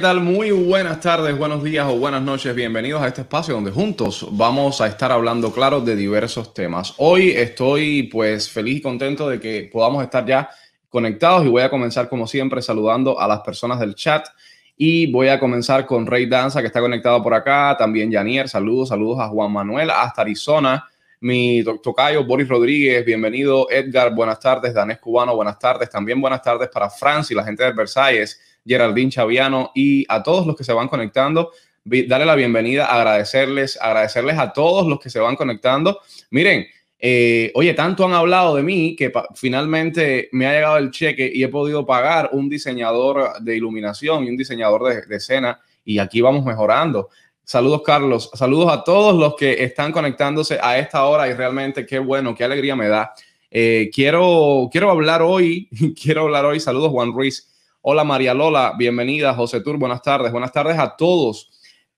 ¿qué tal? Muy buenas tardes, buenos días o buenas noches. Bienvenidos a este espacio donde juntos vamos a estar hablando, claro, de diversos temas. Hoy estoy pues feliz y contento de que podamos estar ya conectados y voy a comenzar como siempre saludando a las personas del chat y voy a comenzar con Rey Danza que está conectado por acá, también Janier, saludos, saludos a Juan Manuel hasta Arizona, mi tocayo Boris Rodríguez, bienvenido Edgar, buenas tardes, Danés Cubano, buenas tardes, también buenas tardes para y la gente de Versalles. Geraldine Chaviano y a todos los que se van conectando. Darle la bienvenida, agradecerles, agradecerles a todos los que se van conectando. Miren, eh, oye, tanto han hablado de mí que finalmente me ha llegado el cheque y he podido pagar un diseñador de iluminación y un diseñador de, escena y aquí vamos mejorando. Saludos Carlos, saludos a todos los que están conectándose a esta hora y realmente qué bueno, qué alegría me da. Eh, quiero, quiero hablar hoy, quiero hablar hoy, saludos Juan Ruiz, Hola María Lola, bienvenida. José Tur, buenas tardes. Buenas tardes a todos.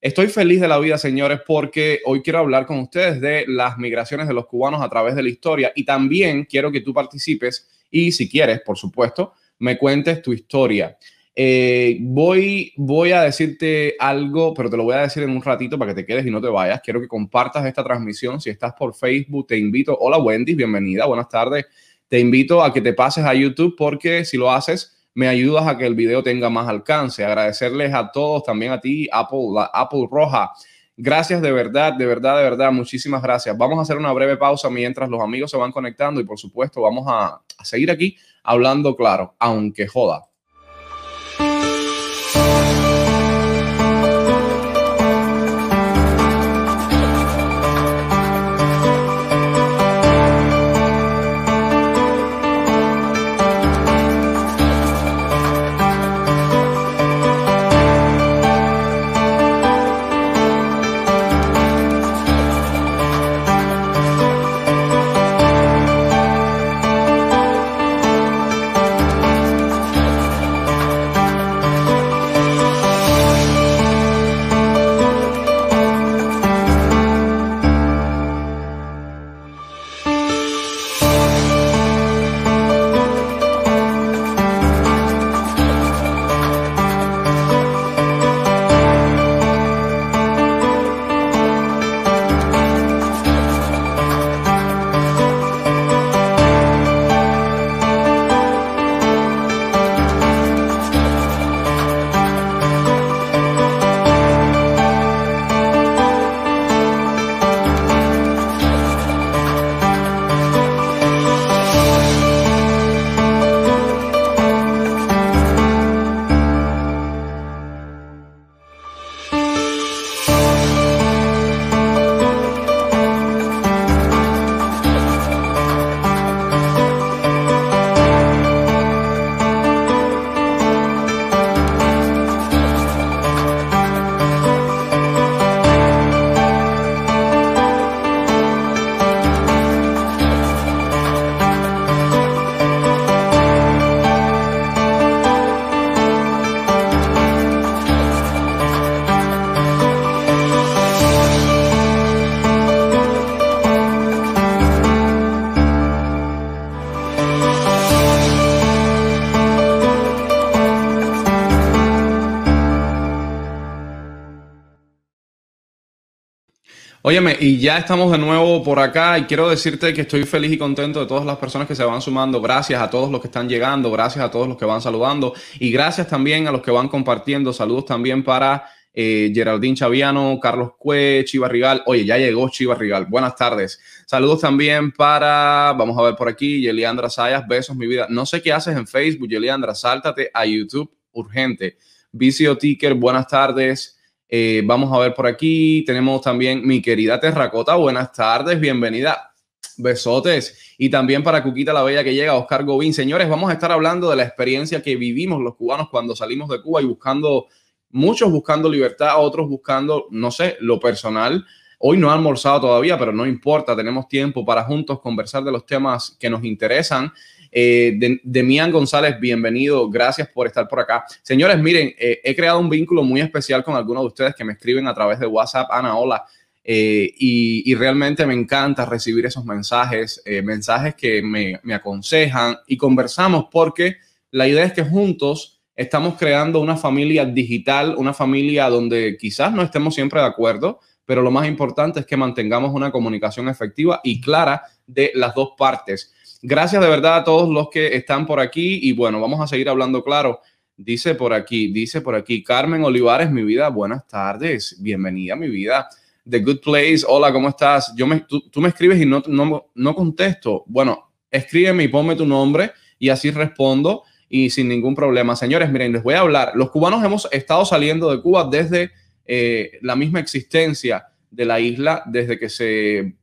Estoy feliz de la vida, señores, porque hoy quiero hablar con ustedes de las migraciones de los cubanos a través de la historia y también quiero que tú participes y si quieres, por supuesto, me cuentes tu historia. Eh, voy, voy a decirte algo, pero te lo voy a decir en un ratito para que te quedes y no te vayas. Quiero que compartas esta transmisión. Si estás por Facebook, te invito. Hola Wendy, bienvenida, buenas tardes. Te invito a que te pases a YouTube porque si lo haces me ayudas a que el video tenga más alcance. Agradecerles a todos, también a ti, Apple, Apple Roja. Gracias de verdad, de verdad, de verdad. Muchísimas gracias. Vamos a hacer una breve pausa mientras los amigos se van conectando y por supuesto vamos a seguir aquí hablando claro, aunque joda. y ya estamos de nuevo por acá y quiero decirte que estoy feliz y contento de todas las personas que se van sumando. Gracias a todos los que están llegando, gracias a todos los que van saludando y gracias también a los que van compartiendo. Saludos también para eh, Geraldine Chaviano, Carlos Cue, Chiva Oye, ya llegó Chiva Buenas tardes. Saludos también para, vamos a ver por aquí, Yeliandra Sayas. Besos, mi vida. No sé qué haces en Facebook, Yeliandra. Sáltate a YouTube urgente. Vicio Ticker, buenas tardes. Eh, vamos a ver por aquí, tenemos también mi querida Terracota, buenas tardes, bienvenida. Besotes. Y también para Cuquita la Bella que llega, Oscar Gobín. Señores, vamos a estar hablando de la experiencia que vivimos los cubanos cuando salimos de Cuba y buscando, muchos buscando libertad, otros buscando, no sé, lo personal. Hoy no ha almorzado todavía, pero no importa, tenemos tiempo para juntos conversar de los temas que nos interesan. Eh, de, González, bienvenido. Gracias por estar por acá. Señores, miren, eh, he creado un vínculo muy especial con algunos de ustedes que me escriben a través de WhatsApp. Ana, hola. Eh, y, realmente me encanta recibir esos mensajes, eh, mensajes que me aconsejan y conversamos porque la idea es que juntos estamos creando una familia digital, una familia donde quizás no estemos siempre de acuerdo, pero lo más importante es que mantengamos una comunicación efectiva y clara de las dos partes. Gracias de verdad a todos los que están por aquí y bueno, vamos a seguir hablando claro. Dice por aquí, dice por aquí, Carmen Olivares, mi vida, buenas tardes, bienvenida a mi vida. The Good Place, hola, ¿cómo estás? Yo me, tú, me escribes y no, no, no contesto. Bueno, escríbeme y ponme tu nombre y así respondo y sin ningún problema. Señores, miren, les voy a hablar. Los cubanos hemos estado saliendo de Cuba desde eh, la misma existencia de la isla, desde que se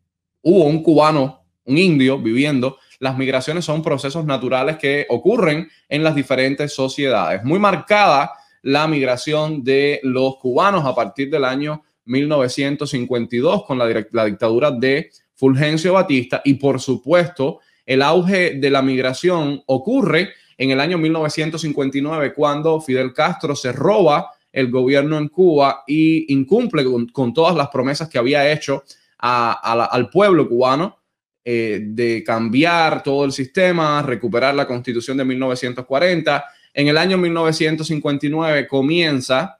hubo un cubano, un indio viviendo las migraciones son procesos naturales que ocurren en las diferentes sociedades. Muy marcada la migración de los cubanos a partir del año 1952 con la, dictadura de Fulgencio Batista y por supuesto el auge de la migración ocurre en el año 1959 cuando Fidel Castro se roba el gobierno en Cuba y incumple con, todas las promesas que había hecho al pueblo cubano eh, de cambiar todo el sistema, recuperar la constitución de 1940. En el año 1959 comienza,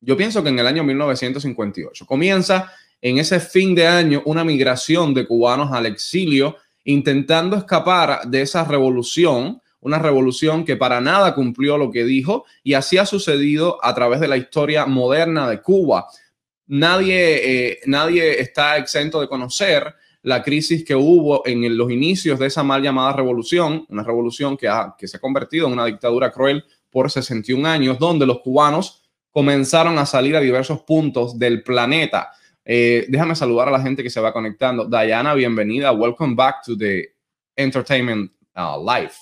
yo pienso que en el año 1958, comienza en ese fin de año una migración de cubanos al exilio intentando escapar de esa revolución, una revolución que para nada cumplió lo que dijo y así ha sucedido a través de la historia moderna de Cuba. Nadie, eh, nadie está exento de conocer la crisis que hubo en los inicios de esa mal llamada revolución, una revolución que, ha, que se ha convertido en una dictadura cruel por 61 años, donde los cubanos comenzaron a salir a diversos puntos del planeta. Eh, déjame saludar a la gente que se va conectando. Diana, bienvenida. Welcome back to the Entertainment uh, Life.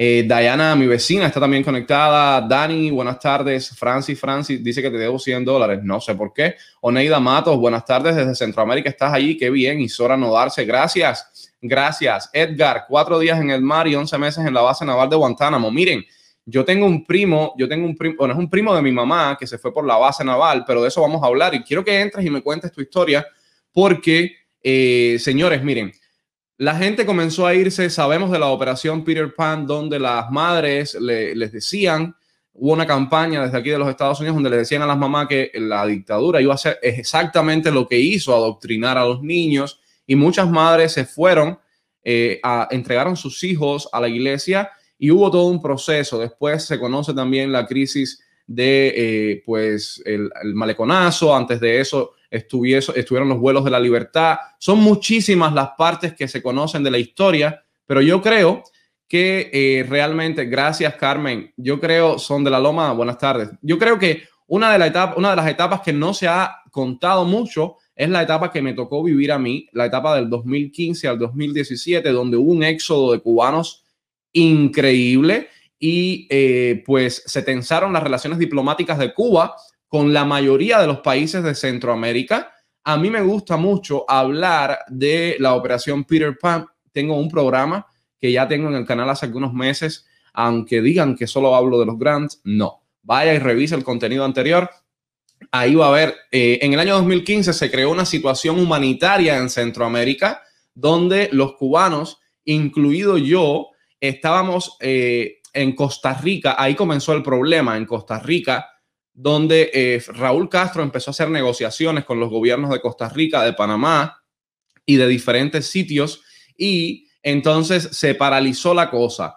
Eh, Diana, mi vecina, está también conectada. Dani, buenas tardes. Francis, Francis, dice que te debo 100 dólares. No sé por qué. Oneida Matos, buenas tardes. Desde Centroamérica estás allí. Qué bien. Y Sora darse. gracias. Gracias. Edgar, cuatro días en el mar y 11 meses en la base naval de Guantánamo. Miren, yo tengo un primo, yo tengo un primo, bueno, es un primo de mi mamá que se fue por la base naval, pero de eso vamos a hablar. Y quiero que entres y me cuentes tu historia porque, eh, señores, miren, la gente comenzó a irse, sabemos de la operación Peter Pan, donde las madres les decían, hubo una campaña desde aquí de los Estados Unidos donde le decían a las mamás que la dictadura iba a hacer exactamente lo que hizo, adoctrinar a los niños, y muchas madres se fueron, eh, a, entregaron sus hijos a la iglesia y hubo todo un proceso. Después se conoce también la crisis de, eh, pues, el maleconazo, antes de eso estuvieron los vuelos de la libertad. Son muchísimas las partes que se conocen de la historia, pero yo creo que eh, realmente, gracias Carmen, yo creo, son de la Loma, buenas tardes. Yo creo que una de, la etapa, una de las etapas que no se ha contado mucho es la etapa que me tocó vivir a mí, la etapa del 2015 al 2017, donde hubo un éxodo de cubanos increíble y eh, pues se tensaron las relaciones diplomáticas de Cuba con la mayoría de los países de Centroamérica. A mí me gusta mucho hablar de la operación Peter Pan. Tengo un programa que ya tengo en el canal hace algunos meses, aunque digan que solo hablo de los grants, no. Vaya y revise el contenido anterior. Ahí va a haber, eh, en el año 2015 se creó una situación humanitaria en Centroamérica donde los cubanos, incluido yo, estábamos eh, en Costa Rica, ahí comenzó el problema, en Costa Rica donde eh, Raúl Castro empezó a hacer negociaciones con los gobiernos de Costa Rica, de Panamá y de diferentes sitios, y entonces se paralizó la cosa.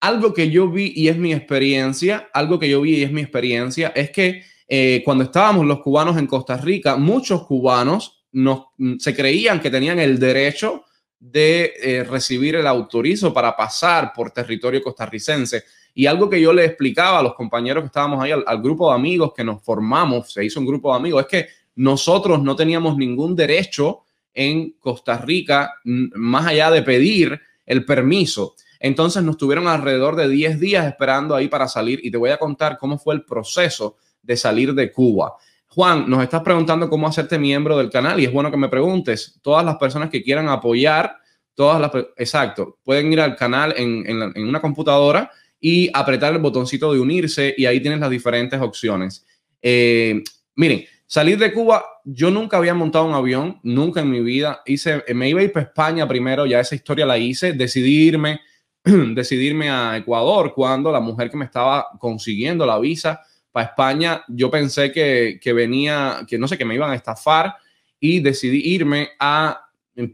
Algo que yo vi y es mi experiencia, algo que yo vi y es mi experiencia, es que eh, cuando estábamos los cubanos en Costa Rica, muchos cubanos mm, se creían que tenían el derecho de eh, recibir el autorizo para pasar por territorio costarricense. Y algo que yo le explicaba a los compañeros que estábamos ahí, al, grupo de amigos que nos formamos, se hizo un grupo de amigos, es que nosotros no teníamos ningún derecho en Costa Rica, más allá de pedir el permiso. Entonces nos tuvieron alrededor de 10 días esperando ahí para salir y te voy a contar cómo fue el proceso de salir de Cuba. Juan, nos estás preguntando cómo hacerte miembro del canal y es bueno que me preguntes. Todas las personas que quieran apoyar, todas las... Exacto, pueden ir al canal en, en una computadora y apretar el botoncito de unirse y ahí tienes las diferentes opciones. Eh, miren, salir de Cuba, yo nunca había montado un avión, nunca en mi vida. Hice, me iba a ir para España primero, ya esa historia la hice, decidirme, decidirme a Ecuador cuando la mujer que me estaba consiguiendo la visa para España, yo pensé que, venía, que no sé, que me iban a estafar y decidí irme a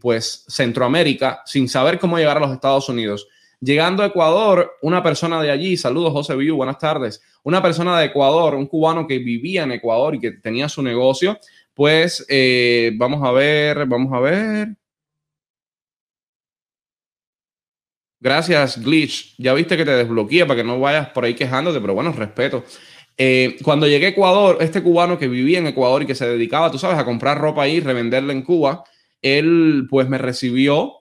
pues Centroamérica sin saber cómo llegar a los Estados Unidos. Llegando a Ecuador, una persona de allí, saludos José Viu, buenas tardes, una persona de Ecuador, un cubano que vivía en Ecuador y que tenía su negocio, pues eh, vamos a ver, vamos a ver. Gracias, Glitch. Ya viste que te desbloquea para que no vayas por ahí quejándote, pero bueno, respeto. Eh, cuando llegué a Ecuador, este cubano que vivía en Ecuador y que se dedicaba, tú sabes, a comprar ropa ahí, revenderla en Cuba, él pues me recibió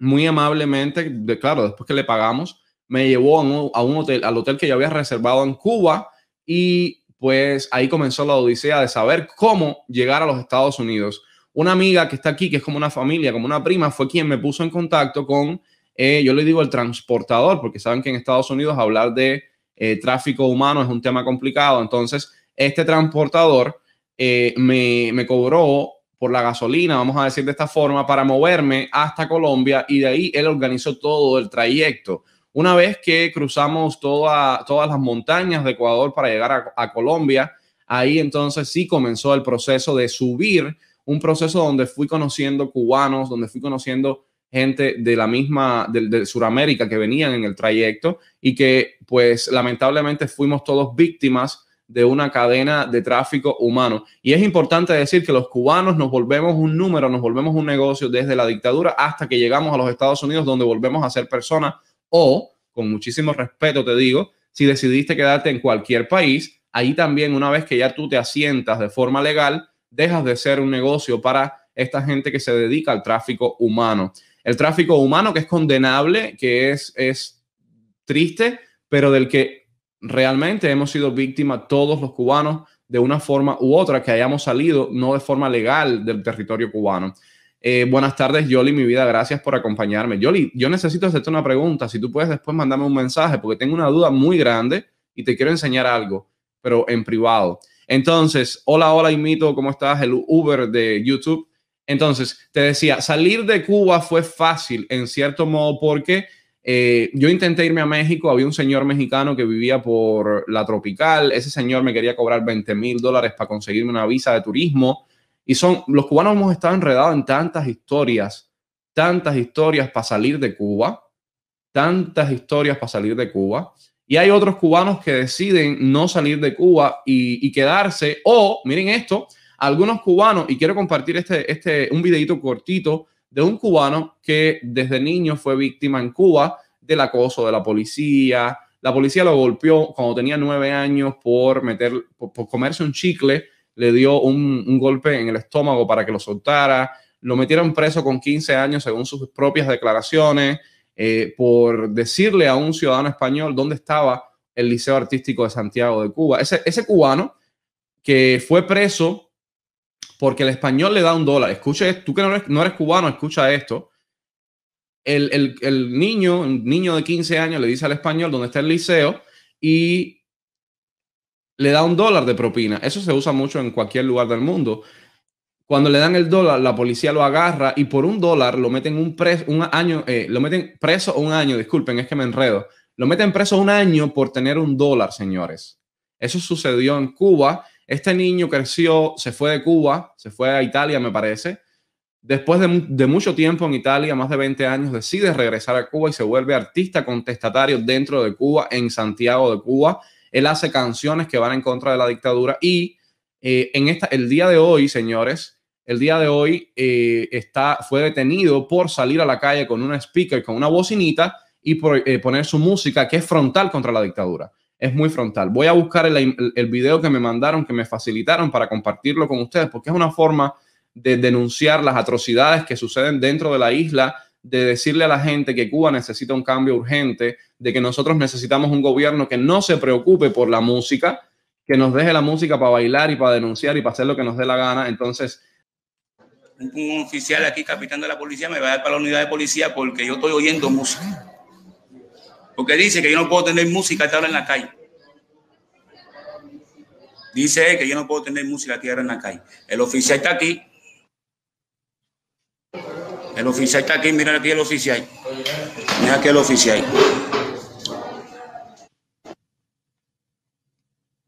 muy amablemente, claro, después que le pagamos, me llevó a un, hotel, al hotel que yo había reservado en Cuba y pues ahí comenzó la odisea de saber cómo llegar a los Estados Unidos. Una amiga que está aquí, que es como una familia, como una prima, fue quien me puso en contacto con, eh, yo le digo el transportador, porque saben que en Estados Unidos hablar de eh, tráfico humano es un tema complicado. Entonces, este transportador eh, me, me cobró por la gasolina, vamos a decir de esta forma, para moverme hasta Colombia y de ahí él organizó todo el trayecto. Una vez que cruzamos todas las montañas de Ecuador para llegar a, Colombia, ahí entonces sí comenzó el proceso de subir, un proceso donde fui conociendo cubanos, donde fui conociendo gente de la misma, de, de Sudamérica que venían en el trayecto y que pues lamentablemente fuimos todos víctimas de una cadena de tráfico humano. Y es importante decir que los cubanos nos volvemos un número, nos volvemos un negocio desde la dictadura hasta que llegamos a los Estados Unidos, donde volvemos a ser personas o, con muchísimo respeto te digo, si decidiste quedarte en cualquier país, ahí también una vez que ya tú te asientas de forma legal, dejas de ser un negocio para esta gente que se dedica al tráfico humano. El tráfico humano que es condenable, que es, es triste, pero del que realmente hemos sido víctimas todos los cubanos de una forma u otra, que hayamos salido no de forma legal del territorio cubano. Eh, buenas tardes, Yoli, mi vida, gracias por acompañarme. Yoli, yo necesito hacerte una pregunta, si tú puedes después mandarme un mensaje, porque tengo una duda muy grande y te quiero enseñar algo, pero en privado. Entonces, hola, hola, Imito, ¿cómo estás? El Uber de YouTube. Entonces, te decía, salir de Cuba fue fácil, en cierto modo, porque eh, yo intenté irme a México, había un señor mexicano que vivía por la tropical, ese señor me quería cobrar 20 mil dólares para conseguirme una visa de turismo. Y son, los cubanos hemos estado enredados en tantas historias, tantas historias para salir de Cuba, tantas historias para salir de Cuba. Y hay otros cubanos que deciden no salir de Cuba y, y quedarse. O, miren esto, algunos cubanos, y quiero compartir este, este, un videito cortito de un cubano que desde niño fue víctima en Cuba del acoso de la policía. La policía lo golpeó cuando tenía nueve años por, meter, por, comerse un chicle, le dio un, golpe en el estómago para que lo soltara, lo metieron preso con 15 años según sus propias declaraciones, eh, por decirle a un ciudadano español dónde estaba el Liceo Artístico de Santiago de Cuba. ese cubano que fue preso porque el español le da un dólar. Escucha tú que no eres, cubano, escucha esto. El, niño, un niño de 15 años, le dice al español dónde está el liceo y le da un dólar de propina. Eso se usa mucho en cualquier lugar del mundo. Cuando le dan el dólar, la policía lo agarra y por un dólar lo meten un preso un año, eh, lo meten preso un año, disculpen, es que me enredo. Lo meten preso un año por tener un dólar, señores. Eso sucedió en Cuba este niño creció, se fue de Cuba, se fue a Italia, me parece. Después de, mucho tiempo en Italia, más de 20 años, decide regresar a Cuba y se vuelve artista contestatario dentro de Cuba, en Santiago de Cuba. Él hace canciones que van en contra de la dictadura y eh, en esta, el día de hoy, señores, el día de hoy eh, está, fue detenido por salir a la calle con una speaker, con una bocinita y por, eh, poner su música que es frontal contra la dictadura es muy frontal. Voy a buscar el, video que me mandaron, que me facilitaron para compartirlo con ustedes, porque es una forma de denunciar las atrocidades que suceden dentro de la isla, de decirle a la gente que Cuba necesita un cambio urgente, de que nosotros necesitamos un gobierno que no se preocupe por la música, que nos deje la música para bailar y para denunciar y para hacer lo que nos dé la gana. Entonces... Un oficial aquí, capitán de la policía, me va a dar para la unidad de policía porque yo estoy oyendo música que dice que yo no puedo tener música hasta ahora en la calle. Dice que yo no puedo tener música aquí ahora en la calle. El oficial está aquí. El oficial está aquí. Mira aquí el oficial. Mira aquí el oficial.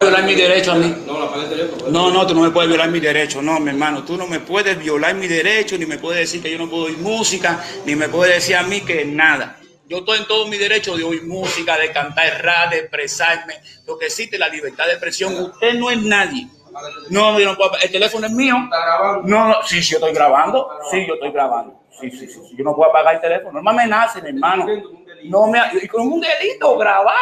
violar mi derecho a mí. Pues. No, no, tú no me puedes violar mi derecho, no, mi hermano. Tú no me puedes violar mi derecho, ni me puedes decir que yo no puedo oír música, ni me puedes decir a mí que nada. Yo estoy en todo mi derecho de oír música, de cantar de expresarme. Lo que existe la libertad de expresión. Usted no es nadie. No, yo no puedo. El teléfono es mío. No, no. Sí, sí, estoy grabando. Sí, yo estoy grabando. Sí, sí, sí. Yo no puedo apagar el teléfono. No me amenacen, hermano. No me. Y con un delito, grabar.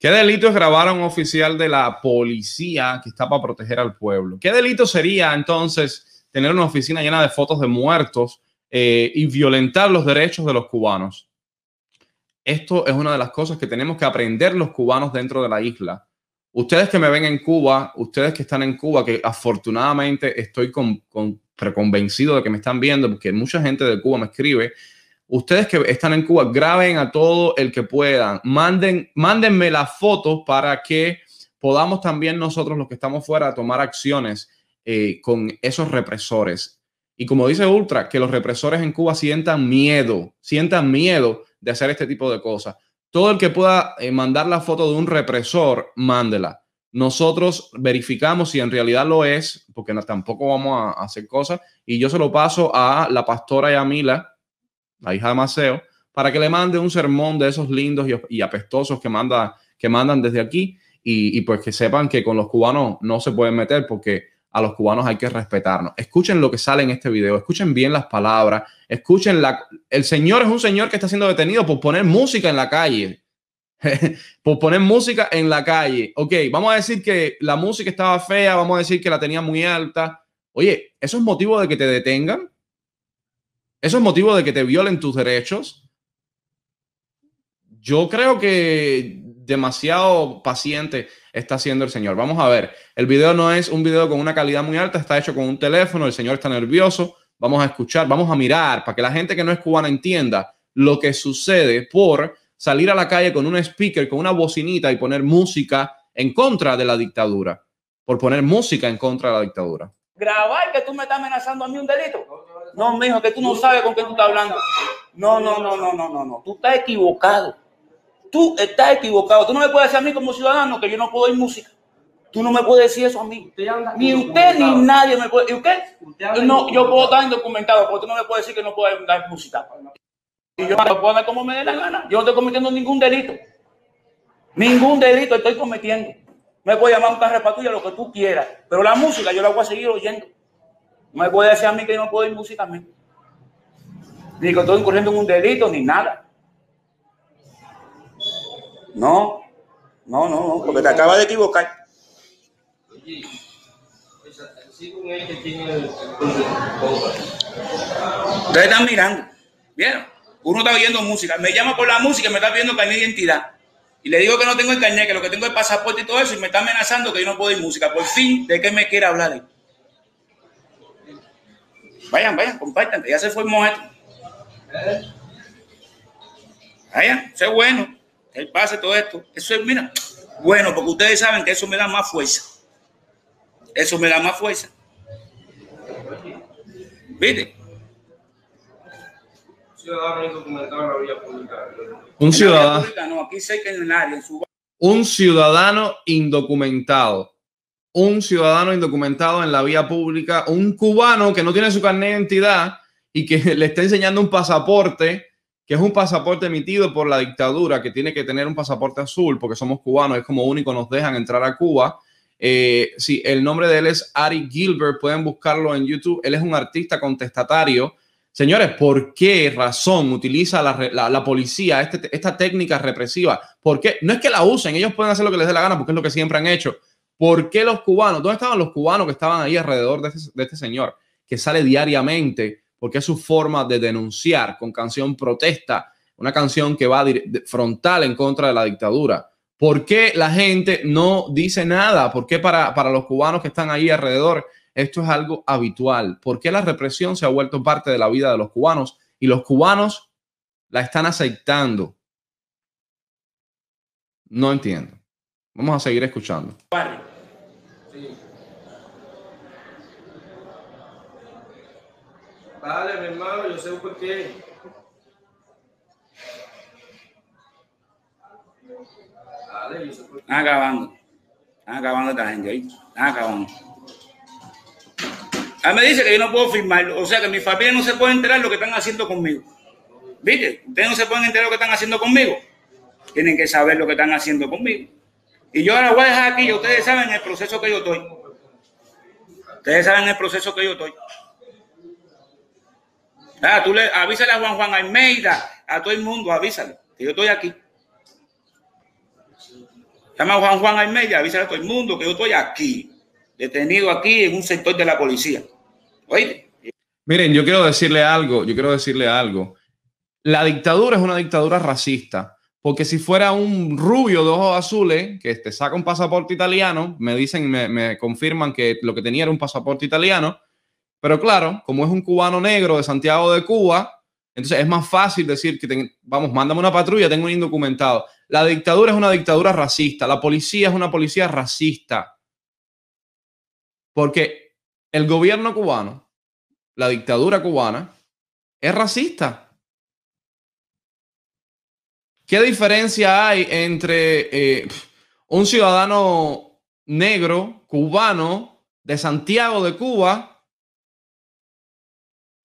¿Qué delito es grabar a un oficial de la policía que está para proteger al pueblo? ¿Qué delito sería entonces tener una oficina llena de fotos de muertos eh, y violentar los derechos de los cubanos? esto es una de las cosas que tenemos que aprender los cubanos dentro de la isla. Ustedes que me ven en Cuba, ustedes que están en Cuba, que afortunadamente estoy con, con, de que me están viendo, porque mucha gente de Cuba me escribe, ustedes que están en Cuba, graben a todo el que puedan, manden, mándenme las fotos para que podamos también nosotros los que estamos fuera tomar acciones eh, con esos represores. Y como dice Ultra, que los represores en Cuba sientan miedo, sientan miedo de hacer este tipo de cosas. Todo el que pueda eh, mandar la foto de un represor, mándela. Nosotros verificamos si en realidad lo es, porque no, tampoco vamos a hacer cosas, y yo se lo paso a la pastora Yamila, la hija de Maceo, para que le mande un sermón de esos lindos y, apestosos que, mandan desde aquí, y, y pues que sepan que con los cubanos no se pueden meter, porque a los cubanos hay que respetarnos. Escuchen lo que sale en este video, escuchen bien las palabras, escuchen la... El señor es un señor que está siendo detenido por poner música en la calle, por poner música en la calle. Ok, vamos a decir que la música estaba fea, vamos a decir que la tenía muy alta. Oye, ¿eso es motivo de que te detengan? ¿Eso es motivo de que te violen tus derechos? Yo creo que demasiado paciente está haciendo el señor. Vamos a ver, el video no es un video con una calidad muy alta, está hecho con un teléfono, el señor está nervioso, vamos a escuchar, vamos a mirar para que la gente que no es cubana entienda lo que sucede por salir a la calle con un speaker, con una bocinita y poner música en contra de la dictadura, por poner música en contra de la dictadura. Grabar que tú me estás amenazando a mí un delito. No, mijo, que tú no sabes con qué tú estás hablando. No, no, no, no, no, no, no. Tú estás equivocado. Tú estás equivocado. Tú no me puedes decir a mí como ciudadano que yo no puedo oír música. Tú no me puedes decir eso a mí. ni usted ni nadie me puede. ¿Y usted? no, yo puedo estar indocumentado, pero tú no me puedes decir que no puedo dar música. Y yo no puedo dar como me dé la gana. Yo no estoy cometiendo ningún delito. Ningún delito estoy cometiendo. Me puedo llamar un tuya, lo que tú quieras. Pero la música yo la voy a seguir oyendo. No me puedes decir a mí que no puedo oír música a mí. Ni que estoy incurriendo en un delito ni nada. No, no, no, no, porque te acabas de equivocar. Ustedes están mirando, ¿vieron? Uno está oyendo música, me llama por la música, y me está viendo carnet de identidad. Y le digo que no tengo el carnet, que lo que tengo es pasaporte y todo eso, y me está amenazando que yo no puedo ir música. Por fin, ¿de qué me quiere hablar? Vayan, vayan, compartan, ya se fue momento. ¿Eh? Vayan, sé bueno pase, todo esto. Eso es, mira, bueno, porque ustedes saben que eso me da más fuerza. Eso me da más fuerza. ¿Viste? Un ciudadano un ciudadano indocumentado. Un ciudadano indocumentado en la vía pública, un cubano que no tiene su carnet de identidad y que le está enseñando un pasaporte que es un pasaporte emitido por la dictadura, que tiene que tener un pasaporte azul, porque somos cubanos, es como único nos dejan entrar a Cuba. Eh, si el nombre de él es Ari Gilbert, pueden buscarlo en YouTube. Él es un artista contestatario. Señores, ¿por qué razón utiliza la, la, policía este, esta técnica represiva? ¿Por qué? No es que la usen, ellos pueden hacer lo que les dé la gana, porque es lo que siempre han hecho. ¿Por qué los cubanos? ¿Dónde estaban los cubanos que estaban ahí alrededor de este, de este señor que sale diariamente porque es su forma de denunciar con canción protesta, una canción que va frontal en contra de la dictadura. ¿Por qué la gente no dice nada? ¿Por qué para, los cubanos que están ahí alrededor esto es algo habitual? ¿Por qué la represión se ha vuelto parte de la vida de los cubanos y los cubanos la están aceptando? No entiendo. Vamos a seguir escuchando. Dale, mi hermano, yo sé por qué. Dale, yo sé acabando. Están acabando esta gente ahí. acabando. Ah, me dice que yo no puedo firmarlo. o sea que mi familia no se puede enterar lo que están haciendo conmigo. ¿Viste? Ustedes no se pueden enterar lo que están haciendo conmigo. Tienen que saber lo que están haciendo conmigo. Y yo ahora voy a dejar aquí, ustedes saben el proceso que yo estoy. Ustedes saben el proceso que yo estoy. Ah, tú le avísale a Juan Juan Almeida, a todo el mundo, avísale, que yo estoy aquí. Llama Juan Juan Almeida, avísale a todo el mundo que yo estoy aquí, detenido aquí en un sector de la policía. Oye. Miren, yo quiero decirle algo, yo quiero decirle algo. La dictadura es una dictadura racista, porque si fuera un rubio de ojos azules que saca un pasaporte italiano, me dicen, me, me confirman que lo que tenía era un pasaporte italiano, pero claro, como es un cubano negro de Santiago de Cuba, entonces es más fácil decir que, vamos, mándame una patrulla, tengo un indocumentado. La dictadura es una dictadura racista, la policía es una policía racista. Porque el gobierno cubano, la dictadura cubana, es racista. ¿Qué diferencia hay entre eh, un ciudadano negro, cubano, de Santiago de Cuba,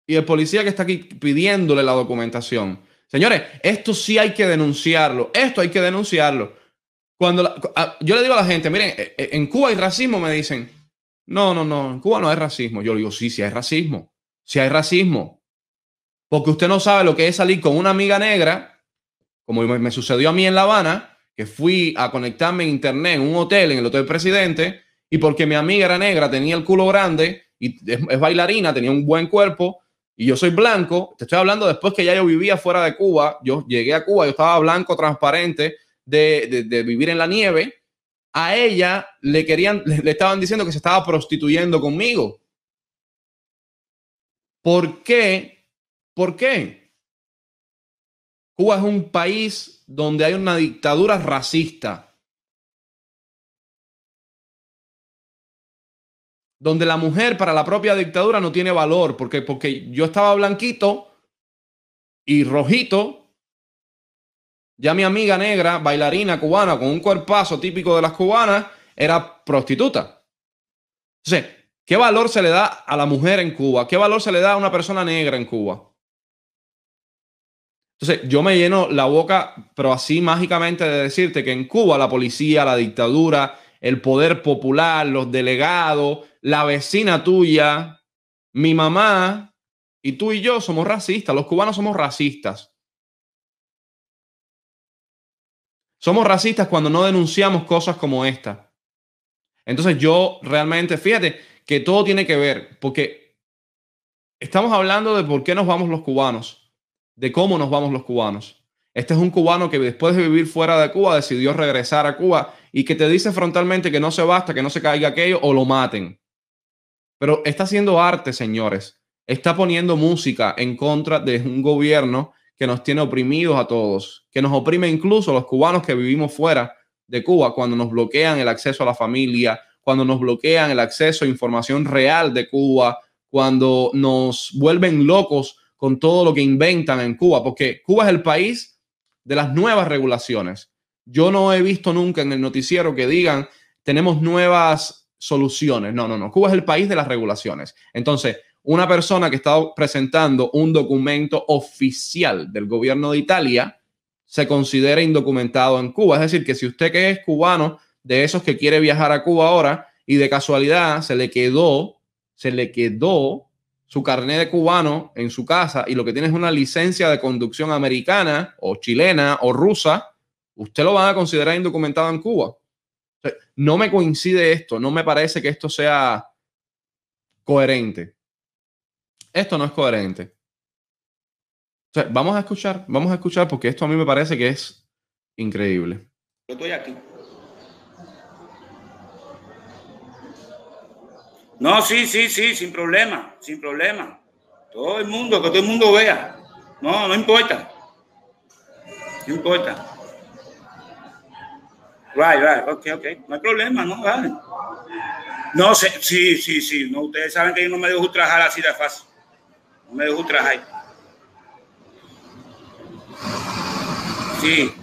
y el policía que está aquí pidiéndole la documentación. Señores, esto sí hay que denunciarlo, esto hay que denunciarlo. Cuando ah, yo le digo a la gente, miren, eh, eh, en Cuba hay racismo, me dicen, no, no, no, en Cuba no hay racismo. Yo le digo, sí, sí hay racismo, sí hay racismo. Porque usted no sabe lo que es salir con una amiga negra, como me sucedió a mí en La Habana, que fui a conectarme en internet en un hotel, en el Hotel Presidente, y porque mi amiga era negra, tenía el culo grande y es, bailarina, tenía un buen cuerpo, yo soy blanco, te estoy hablando después que ya yo vivía fuera de Cuba, yo llegué a Cuba, yo estaba blanco, transparente, de, vivir en la nieve, a ella le querían, le estaban diciendo que se estaba prostituyendo conmigo. ¿Por qué? ¿Por qué? Cuba es un país donde hay una dictadura racista donde la mujer para la propia dictadura no tiene valor, porque, porque yo estaba blanquito y rojito, ya mi amiga negra, bailarina cubana, con un cuerpazo típico de las cubanas, era prostituta. Entonces, ¿qué valor se le da a la mujer en Cuba? ¿Qué valor se le da a una persona negra en Cuba? Entonces, yo me lleno la boca, pero así mágicamente de decirte que en Cuba la policía, la dictadura, el poder popular, los delegados, la vecina tuya, mi mamá y tú y yo somos racistas, los cubanos somos racistas. Somos racistas cuando no denunciamos cosas como esta. Entonces yo realmente, fíjate que todo tiene que ver, porque estamos hablando de por qué nos vamos los cubanos, de cómo nos vamos los cubanos. Este es un cubano que después de vivir fuera de Cuba decidió regresar a Cuba y que te dice frontalmente que no se basta, que no se caiga aquello o lo maten. Pero está haciendo arte, señores. Está poniendo música en contra de un gobierno que nos tiene oprimidos a todos, que nos oprime incluso a los cubanos que vivimos fuera de Cuba cuando nos bloquean el acceso a la familia, cuando nos bloquean el acceso a información real de Cuba, cuando nos vuelven locos con todo lo que inventan en Cuba, porque Cuba es el país de las nuevas regulaciones. Yo no he visto nunca en el noticiero que digan tenemos nuevas soluciones. No, no, no. Cuba es el país de las regulaciones. Entonces, una persona que está presentando un documento oficial del gobierno de Italia se considera indocumentado en Cuba. Es decir, que si usted que es cubano, de esos que quiere viajar a Cuba ahora y de casualidad se le quedó, se le quedó su carnet de cubano en su casa y lo que tiene es una licencia de conducción americana o chilena o rusa, usted lo va a considerar indocumentado en Cuba. No me coincide esto, no me parece que esto sea coherente. Esto no es coherente. vamos a escuchar, vamos a escuchar porque esto a mí me parece que es increíble. Yo estoy aquí No, sí, sí, sí, sin problema, sin problema. Todo el mundo, que todo el mundo vea. No, no importa. No importa. Right, right, ok, ok. No hay problema, no, vale. No sé, sí, sí, sí. No, ustedes saben que yo no me dejo trabajar así de fácil. No me dejo trabajar Sí.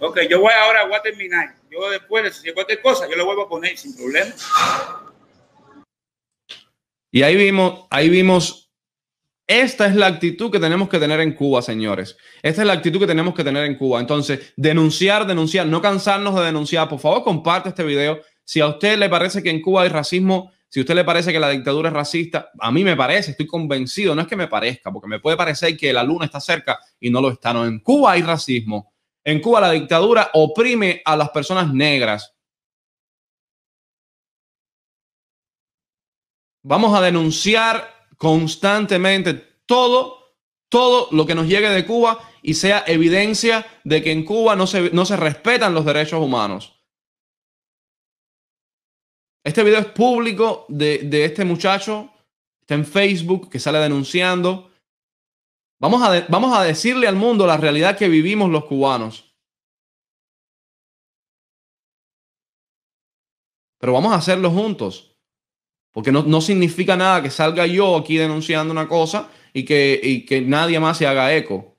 Ok, yo voy ahora, voy a terminar. Yo después necesito cualquier cosa, yo lo vuelvo a poner sin problema. Y ahí vimos, ahí vimos, esta es la actitud que tenemos que tener en Cuba, señores. Esta es la actitud que tenemos que tener en Cuba. Entonces, denunciar, denunciar, no cansarnos de denunciar. Por favor, comparte este video. Si a usted le parece que en Cuba hay racismo, si a usted le parece que la dictadura es racista, a mí me parece, estoy convencido, no es que me parezca, porque me puede parecer que la luna está cerca y no lo está. No, en Cuba hay racismo. En Cuba la dictadura oprime a las personas negras. Vamos a denunciar constantemente todo, todo lo que nos llegue de Cuba y sea evidencia de que en Cuba no se, respetan los derechos humanos. Este video es público de, de este muchacho, está en Facebook, que sale denunciando Vamos a, vamos a decirle al mundo la realidad que vivimos los cubanos. Pero vamos a hacerlo juntos. Porque no, significa nada que salga yo aquí denunciando una cosa y que, que nadie más se haga eco.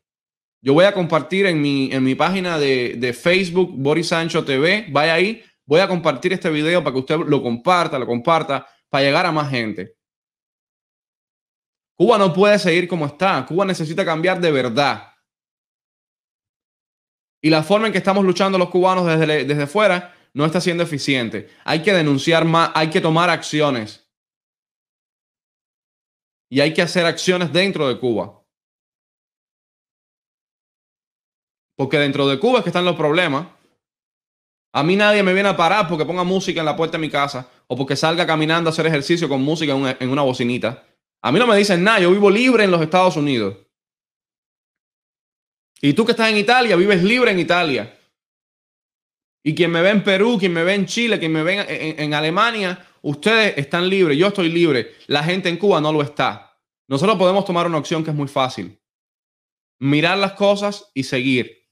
Yo voy a compartir en mi, en mi página de, de Facebook, Boris Sancho TV. Vaya ahí, voy a compartir este video para que usted lo comparta, lo comparta, para llegar a más gente. Cuba no puede seguir como está. Cuba necesita cambiar de verdad. Y la forma en que estamos luchando los cubanos desde, desde fuera no está siendo eficiente. Hay que denunciar más, hay que tomar acciones. Y hay que hacer acciones dentro de Cuba. Porque dentro de Cuba es que están los problemas. A mí nadie me viene a parar porque ponga música en la puerta de mi casa o porque salga caminando a hacer ejercicio con música en una bocinita. A mí no me dicen nada, yo vivo libre en los Estados Unidos. Y tú que estás en Italia, vives libre en Italia. Y quien me ve en Perú, quien me ve en Chile, quien me ve en, Alemania, ustedes están libres, yo estoy libre, la gente en Cuba no lo está. Nosotros podemos tomar una opción que es muy fácil. Mirar las cosas y seguir.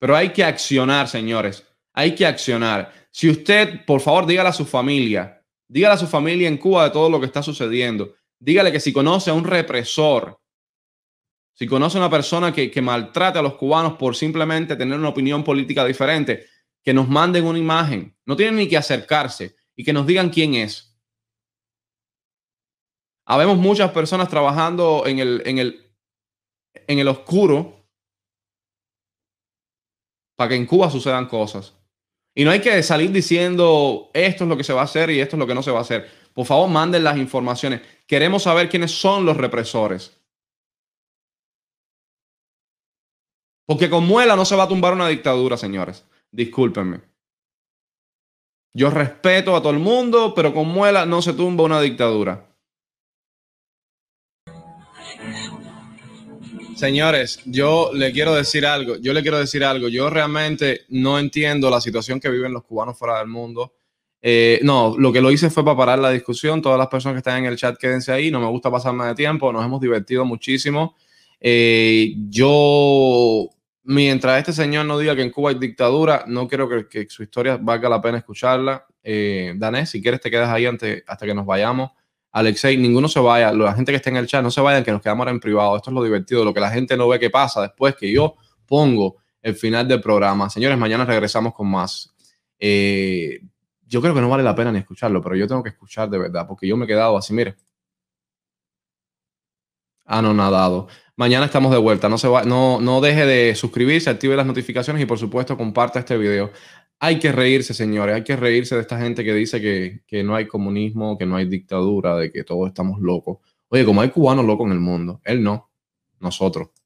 Pero hay que accionar, señores. Hay que accionar. Si usted, por favor, dígale a su familia, dígale a su familia en Cuba de todo lo que está sucediendo dígale que si conoce a un represor, si conoce a una persona que, maltrata a los cubanos por simplemente tener una opinión política diferente, que nos manden una imagen. No tienen ni que acercarse y que nos digan quién es. Habemos muchas personas trabajando en el, en el, en el oscuro para que en Cuba sucedan cosas. Y no hay que salir diciendo esto es lo que se va a hacer y esto es lo que no se va a hacer. Por favor, manden las informaciones. Queremos saber quiénes son los represores. Porque con muela no se va a tumbar una dictadura, señores. Discúlpenme. Yo respeto a todo el mundo, pero con muela no se tumba una dictadura. Señores, yo le quiero decir algo, yo le quiero decir algo, yo realmente no entiendo la situación que viven los cubanos fuera del mundo. Eh, no, lo que lo hice fue para parar la discusión. Todas las personas que están en el chat, quédense ahí. No me gusta pasarme de tiempo. Nos hemos divertido muchísimo. Eh, yo, mientras este señor no diga que en Cuba hay dictadura, no quiero que, su historia valga la pena escucharla. Eh, Danés, si quieres, te quedas ahí hasta que nos vayamos. Alexei, ninguno se vaya. La gente que está en el chat, no se vayan, que nos quedamos ahora en privado. Esto es lo divertido, lo que la gente no ve que pasa después que yo pongo el final del programa. Señores, mañana regresamos con más yo creo que no vale la pena ni escucharlo, pero yo tengo que escuchar de verdad, porque yo me he quedado así, mire. Anonadado. Ah, Mañana estamos de vuelta. No, se va, no, deje de suscribirse, active las notificaciones y por supuesto comparta este video. Hay que reírse, señores. Hay que reírse de esta gente que dice que, que no hay comunismo, que no hay dictadura, de que todos estamos locos. Oye, como hay cubanos locos en el mundo, él no, nosotros.